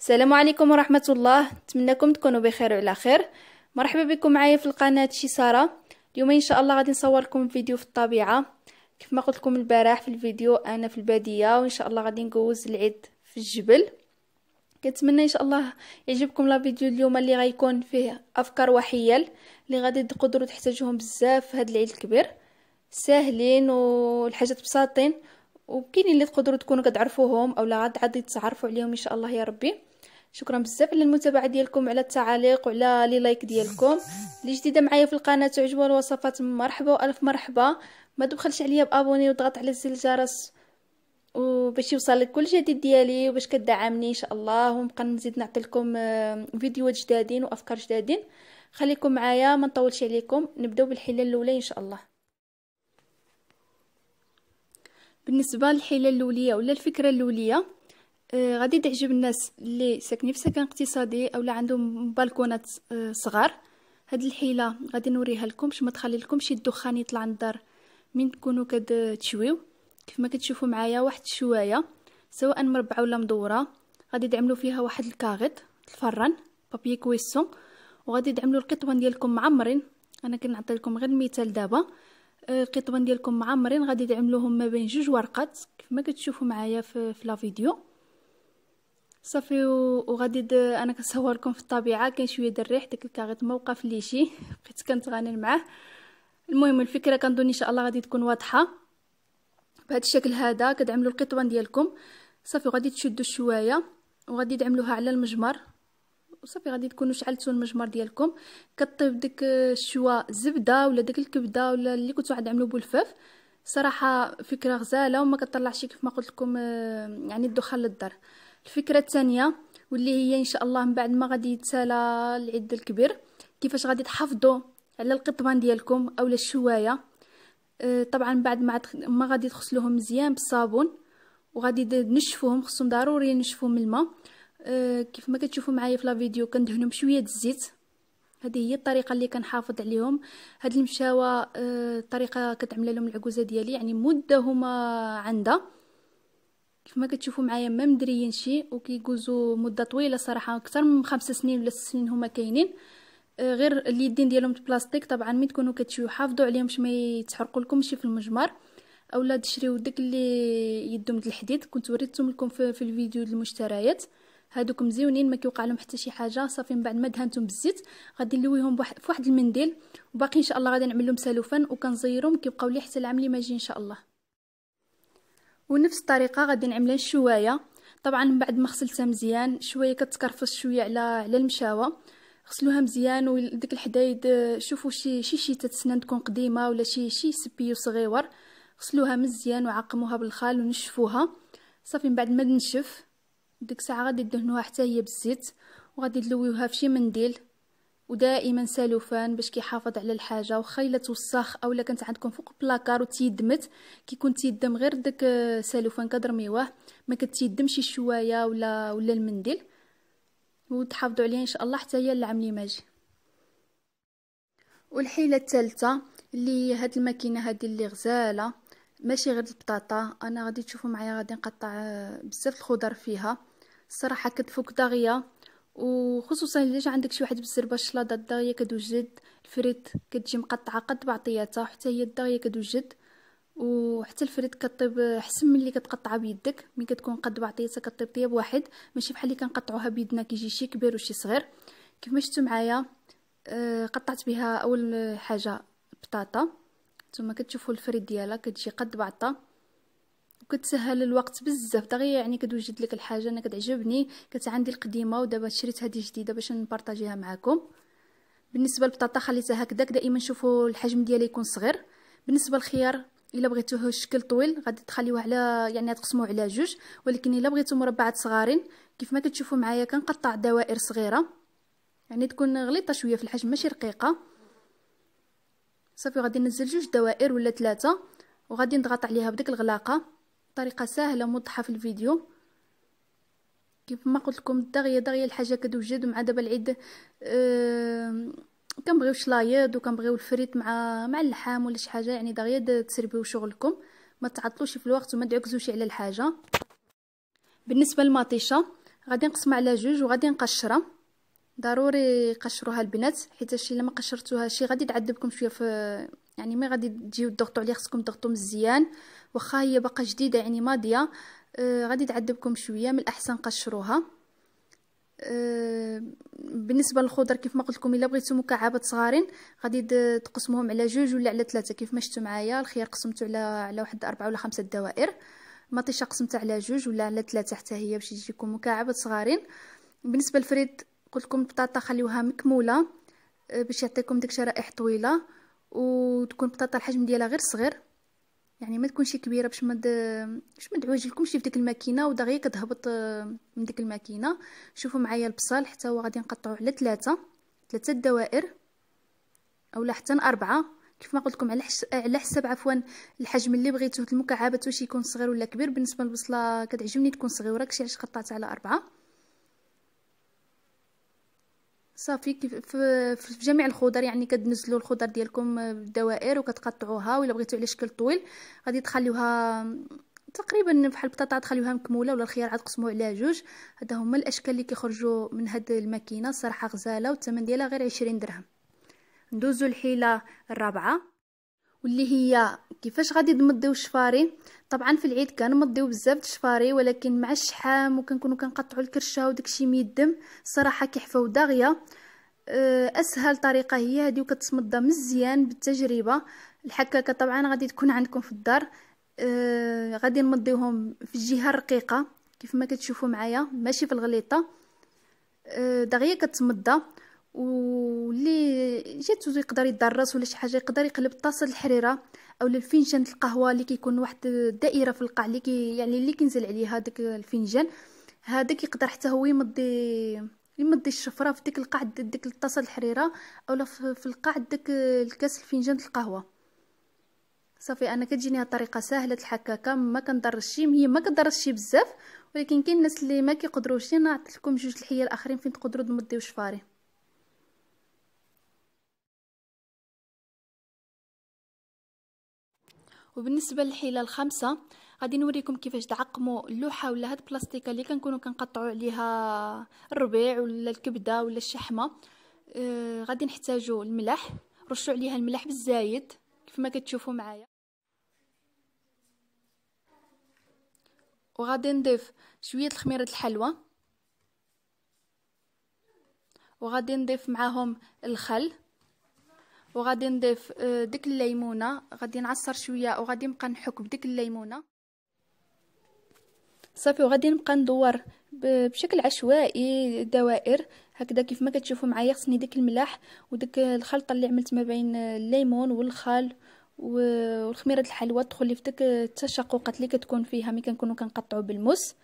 السلام عليكم ورحمة الله نتمنىكم تكونوا بخير وعلى خير مرحبا بكم معايا في القناة شي سارة اليوم ان شاء الله غادي نصور لكم فيديو في الطبيعة كيف ما قلت لكم البارح في الفيديو انا في البادية وان شاء الله غادي نجوز العيد في الجبل كنتمنى ان شاء الله يعجبكم لا فيديو اليوم اللي غيكون فيه افكار وحيل اللي غادي تقدروا تحتاجوهم بزاف في هذا العيد الكبير ساهلين والحاجات بساطين وكاين اللي تقدروا تكونوا كتعرفوهم اولا عاد عاد تعرفوا عليهم ان شاء الله يا ربي شكرا بزاف على المتابعه ديالكم على التعاليق وعلى لي لايك ديالكم اللي جديده معايا في القناه تعجبوا الوصفات مرحبا والف مرحبا ما تبخلش عليا بابوني وضغط على زر الجرس وباش يوصلك كل جديد ديالي وباش كدعمني ان شاء الله ونبقى نزيد نعطي لكم آه، فيديوهات جدادين وافكار جدادين خليكم معايا ما نطولش عليكم نبداو بالحله الاولى ان شاء الله بالنسبه للحيله الاوليه ولا الفكره الاوليه آه غادي تعجب الناس اللي ساكنين في سكن اقتصادي اولا عندهم بالكونات آه صغار هاد الحيله غادي نوريها لكم باش ما تخلي شي الدخان يطلع من الدار من تكونوا كتشويو كيف ما كتشوفوا معايا واحد الشوايه سواء مربعه ولا مدوره غادي تعملوا فيها واحد الكاغيط الفران بابي كويسون وغادي تعملوا القطوان ديالكم معمرين انا كنعطي لكم غير المثال دابا القطبان آه، ديالكم معمرين غادي تعملوهم ما بين جوج ورقات كما كتشوفوا معايا في, في لا فيديو صافي وغادي انا كنصور لكم في الطبيعه كاين شويه ديال الريح داك الكاغيط ما وقف لي شي بقيت كنتغني معاه المهم الفكره كنظن ان شاء الله غادي تكون واضحه بهذا الشكل هذا كتعملوا القطوان ديالكم صافي غادي تشدوا الشوايه وغادي تعملوها على المجمر وصافي غادي تكونوا شعلتوا المجمر ديالكم كطيب ديك الشوا الزبده ولا ديك الكبده ولا اللي كنتوا غادي عملوا بالفاف صراحه فكره غزاله وما كطلعش كيف ما قلت لكم آه، يعني الدخان للدار الفكره الثانيه واللي هي ان شاء الله من بعد ما غادي يتسالى العيد الكبير كيفاش غادي تحافظوا على القطبان ديالكم اولا الشوايه آه، طبعا بعد ما ما غادي تغسلوهم مزيان بالصابون وغادي نشفوهم خصهم ضروري نشفوهم الماء آه، كيف ما كتشوفوا معايا في لا فيديو كندهنهم شويه الزيت هذه هي الطريقه اللي كنحافظ عليهم هاد المشاوه آه، الطريقه كتعمل لهم العكوزه ديالي يعني مده هما عندها كيف ما كتشوفوا معايا ما مدريين شي وكيجوزوا مده طويله صراحه اكثر من خمسة سنين ولا ست سنين هما كاينين آه، غير اليدين ديالهم بلاستيك طبعا مين تكونوا كتشيو حافظوا عليهم باش ما يتحرقوا لكم شي في المجمر اولا تشريو داك اللي يدهم الحديد كنت وريتهم لكم في, في الفيديو المشتريات هادوك مزيونين ما كيوقع لهم حتى شي حاجه صافي من بعد ما دهنتهم بالزيت غادي نلويهم بواحد فواحد المنديل وباقي ان شاء الله غادي نعمل لهم سلوفان وكنزيرهم كيبقاو لي حتى العام اللي ما يجي ان شاء الله ونفس الطريقه غادي نعملها الشوايه طبعا من بعد ما غسلتها مزيان شويه كتكرفص شويه على على المشاوه غسلوها مزيان وديك الحدايد آه، شوفوا شي شي شيته سنان تكون قديمه ولا شي شي سبيو صغيور غسلوها مزيان وعقموها بالخال ونشفوها صافي من بعد ما تنشف ديك الساعه غادي دهنوها حتى هي بالزيت وغادي نلويوها فشي منديل ودائما سالوفان باش كيحافظ على الحاجه واخا الا توسخ اولا كانت عندكم فوق بلاكار وتيدمت كيكون تيدم غير داك سالوفان كدرميوه ما كتيدمش شويه ولا ولا المنديل وتحافظوا عليه ان شاء الله حتى هي العام اللي ماجي والحيله الثالثه اللي هاد الماكينه هادي اللي غزاله ماشي غير البطاطا انا غادي تشوفوا معايا غادي نقطع آه، بزاف الخضر فيها الصراحه كتفك داغيه وخصوصا الا جا عندك شي واحد بالزربه الشلاضه الداغيه كتوجد الفريت كتجي مقطعه قد بعطياتها حتى هي الداغيه كتوجد وحتى الفريت كطيب آه، حسن ملي كتقطعها بيدك ملي كتكون قد بعطياتها كطيب طياب واحد ماشي بحال اللي كنقطعوها بيدنا كيجي شي كبير وشي صغير كيف ما شفتوا معايا آه، قطعت بها اول حاجه بطاطا ثم كتشوفوا الفريد ديالها كتجي قد بعضها وكتسهل الوقت بزاف دغيا يعني كتوجد لك الحاجه انا كتعجبني كانت عندي القديمه ودابا شريت هذه جديده باش نبارطاجيها معكم بالنسبه للبطاطا خليتها هكذاك دائما شوفوا الحجم ديالها يكون صغير بالنسبه للخيار الا بغيتوه الشكل طويل غادي تخليوه على يعني تقسموه على جوج ولكن الا بغيتو مربعات صغارين كيف ما كتشوفوا معايا كنقطع دوائر صغيره يعني تكون غليطه شويه في الحجم ماشي رقيقه صافي غادي ننزل جوج دوائر ولا ثلاثه وغادي نضغط عليها بديك الغلاقه طريقه سهله موضحه في الفيديو كيف ما قلت لكم الداغيه داغيه الحاجه كتوجد مع دابا العيد أه كنبغيو شلايض وكنبغيو الفريت مع مع اللحام ولا شي حاجه يعني داغيه تسربيو شغلكم ما تعطلوش في الوقت وما تعكزوش على الحاجه بالنسبه للمطيشه غادي نقسمها على جوج وغادي نقشرها ضروري قشروها البنات حيت الا ما شي غادي تعذبكم شويه في يعني ما غادي تجيو تضغطوا عليه خصكم تضغطوا مزيان واخا هي باقا جديده يعني ماضيه آه غادي تعذبكم شويه من الاحسن قشروها آه، بالنسبه للخضر كيف ما قلت لكم الا بغيتو مكعبات صغارين غادي تقسموهم على جوج ولا على ثلاثه كيف ما شفتوا معايا الخيار قسمته على على واحد اربعه ولا خمسه دوائر مطيشه قسمتها على جوج ولا على ثلاثه حتى هي باش يجيكم مكعبات صغارين بالنسبه للفريد قلت لكم البطاطا خليوها مكموله آه، باش يعطيكم ديك شرائح طويله وتكون البطاطا الحجم ديالها غير صغير يعني ما تكونش كبيره باش ما مد... باش ما تعوجلكمش في ديك الماكينه ودغيا كتهبط آه، من ديك الماكينه شوفوا معايا البصل حتى هو غادي نقطعوه على ثلاثه ثلاثه دوائر اولا حتى اربعه كيف ما قلت لكم على حس... على حسب عفوا الحجم اللي بغيتوه المكعبات واش يكون صغير ولا كبير بالنسبه للبصله كتعجبني تكون صغيره كشي علاش قطعت على اربعه صافي كيف في, جميع الخضر يعني كتنزلوا الخضر ديالكم بدوائر وكتقطعوها ولا بغيتو على شكل طويل غادي تخليوها تقريبا بحال البطاطا تخليوها مكموله ولا الخيار عاد تقسموه على جوج هذا هما الاشكال اللي كيخرجوا من هاد الماكينه صراحه غزاله والثمن ديالها غير 20 درهم ندوزو الحيله الرابعه واللي هي كيفاش غادي تمضيو الشفاري طبعا في العيد كنمضيو بزاف الشفاري ولكن مع الشحام وكنكونوا كنقطعوا الكرشه وداكشي مي الدم صراحه كيحفاو داغيه أه، اسهل طريقه هي هذه وكتمضى مزيان بالتجربه الحكاكه طبعا غادي تكون عندكم في الدار أه غادي نمضيهم في الجهه الرقيقه كيف ما كتشوفوا معايا ماشي في الغليطه أه دغيا كتمضى واللي جاتو يقدر يدرس ولا شي حاجه يقدر يقلب طاسه الحريره اولا الفنجان القهوه اللي كيكون واحد الدائره في القاع اللي كي يعني اللي كينزل عليه هذاك الفنجان هذاك يقدر حتى هو يمضي يمضي الشفره في ديك القاع ديك الطاسه الحريره اولا في القاع ديك الكاس الفنجان القهوه صافي انا كتجيني هاد الطريقه سهله الحكاكه ما كندرش شي هي ما كندرش شي بزاف ولكن كاين الناس اللي ما كيقدروش انا عطيت لكم جوج الحيه الاخرين فين تقدروا تمديو شفاري وبالنسبه للحيله الخامسه غادي نوريكم كيفاش تعقموا اللوحه ولا هاد البلاستيكه اللي كنكونوا كنقطعوا عليها الربيع ولا الكبده ولا الشحمه آه غادي نحتاجوا الملح رشوا عليها الملح بالزايد كيف ما كتشوفوا معايا وغادي نضيف شويه الخميره الحلوه وغادي نضيف معاهم الخل وغادي نضيف آه، ديك الليمونه غادي نعصر شويه وغادي نبقى نحك بديك الليمونه صافي وغادي نبقى ندور بشكل عشوائي دوائر هكذا كيف ما كتشوفوا معايا خصني ديك الملاح وديك الخلطه اللي عملت ما بين الليمون والخل والخميره الحلوه تدخل في ديك التشققات اللي كتكون فيها ملي كنكونوا كنقطعوا بالموس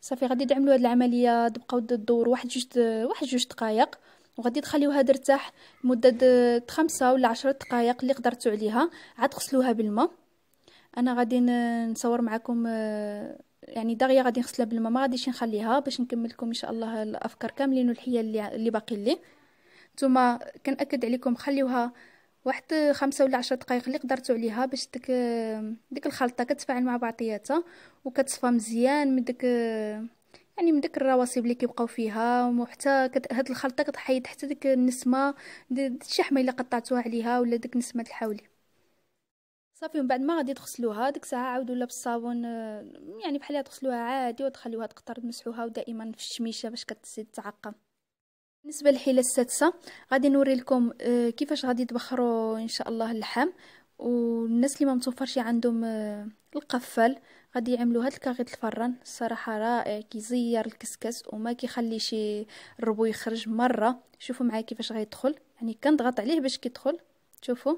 صافي غادي تعملوا هاد العمليه تبقاو تدوروا واحد جوج واحد جوج دقائق وغادي تخليوها ترتاح لمده آه، خمسة ولا عشرة دقائق اللي قدرتوا عليها عاد غسلوها بالماء انا غادي نصور معكم آه، يعني دغيا غادي نغسلها بالماء ما غاديش نخليها باش نكمل لكم ان شاء الله الافكار كاملين والحيه اللي اللي باقي لي نتوما كنأكد عليكم خليوها واحد خمسة ولا عشرة دقائق اللي قدرتوا عليها باش ديك آه، ديك الخلطه كتفاعل مع بعضياتها وكتصفى مزيان من ديك يعني من داك الرواسب اللي كيبقاو فيها وحتى كت... هاد الخلطه كتحيد حتى ديك النسمه ديال الشحمه اللي قطعتوها عليها ولا ديك نسمه الحولي صافي من بعد ما غادي تغسلوها ديك الساعه عاودوا لها بالصابون آه، يعني بحال تغسلوها عادي وتخليوها تقطر تمسحوها ودائما في الشميشه باش كتزيد تعقم بالنسبه للحيله السادسه غادي نوري لكم آه، كيفاش غادي تبخروا ان شاء الله اللحم والناس اللي ما متوفرش عندهم آه، القفال غادي يعملوا هاد الكاغيط الفران الصراحه رائع كيزير الكسكس وما كيخلي شي الربو يخرج مره شوفوا معايا كيفاش غيدخل يعني كنضغط عليه باش كيدخل شوفوا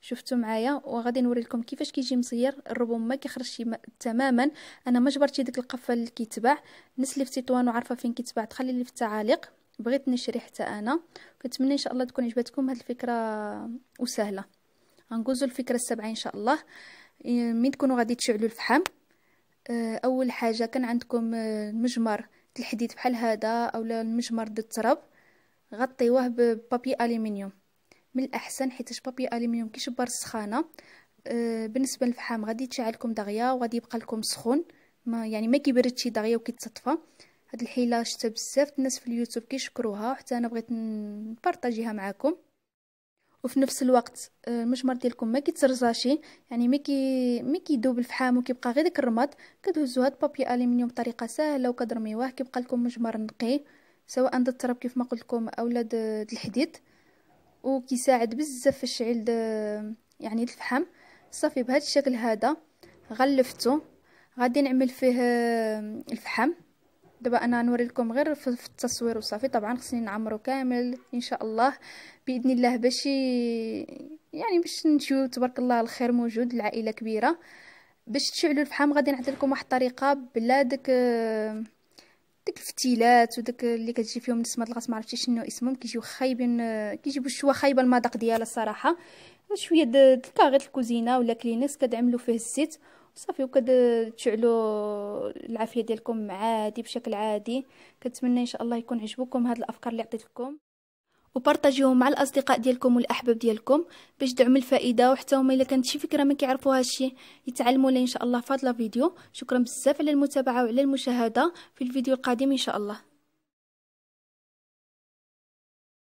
شفتوا معايا وغادي نوري لكم كيفاش كيجي مزير الربو ما كيخرجش تماما انا ما جبرتش ديك القفه اللي كيتباع الناس اللي في تطوان وعارفه فين كيتباع تخلي لي في التعاليق بغيت نشري حتى انا كنتمنى ان شاء الله تكون عجبتكم هاد الفكره وسهله غندوزو الفكره السابعه ان شاء الله مين تكونوا غادي تشعلوا الفحم آه، اول حاجه كان عندكم آه، المجمر الحديد بحال هذا اولا المجمر د التراب غطيوه ببابي الومنيوم من الاحسن حيت بابي الومنيوم كيشبر السخانه آه، بالنسبه للفحام غادي تشعلكم دغيا وغادي يبقى لكم سخون ما يعني ما كيبردش دغيا وكيتصطفى هاد الحيله شتا بزاف الناس في اليوتيوب كيشكروها وحتى انا بغيت نبارطاجيها معاكم وفي نفس الوقت آه، المجمر ديالكم ما كيترزاشي يعني ما كي ما كيذوب الفحام وكيبقى غير داك الرماد كدهزوا هاد بابي الومنيوم بطريقه سهله وكترميوه كيبقى لكم مجمر نقي سواء ضد التراب كيف ما قلت لكم اولا الحديد وكيساعد بزاف في الشعل يعني الفحم صافي بهذا الشكل هذا غلفتو غادي نعمل فيه آه، الفحم دابا انا نوري لكم غير في التصوير وصافي طبعا خصني نعمرو كامل ان شاء الله باذن الله باش يعني باش نجيو تبارك الله الخير موجود العائله كبيره باش تشعلوا الفحم غادي نعطي لكم واحد الطريقه بلا داك داك الفتيلات وداك اللي كتجي فيهم نسمه الغاز ما عرفتش شنو اسمهم كيجيو خايبين كيجيبوا شويه خايبه المذاق ديالها الصراحه شويه د غير الكوزينه ولا كلينكس كدعملوا فيه الزيت صافي وكد تشعلوا العافيه ديالكم عادي بشكل عادي كنتمنى ان شاء الله يكون عجبكم هاد الافكار اللي عطيتكم وبارطاجيوهم مع الاصدقاء ديالكم والاحباب ديالكم باش دعم الفائده وحتى هما الا كانت شي فكره ما كيعرفوها شي يتعلموا لها ان شاء الله في هاد الفيديو شكرا بزاف على المتابعه وعلى المشاهده في الفيديو القادم ان شاء الله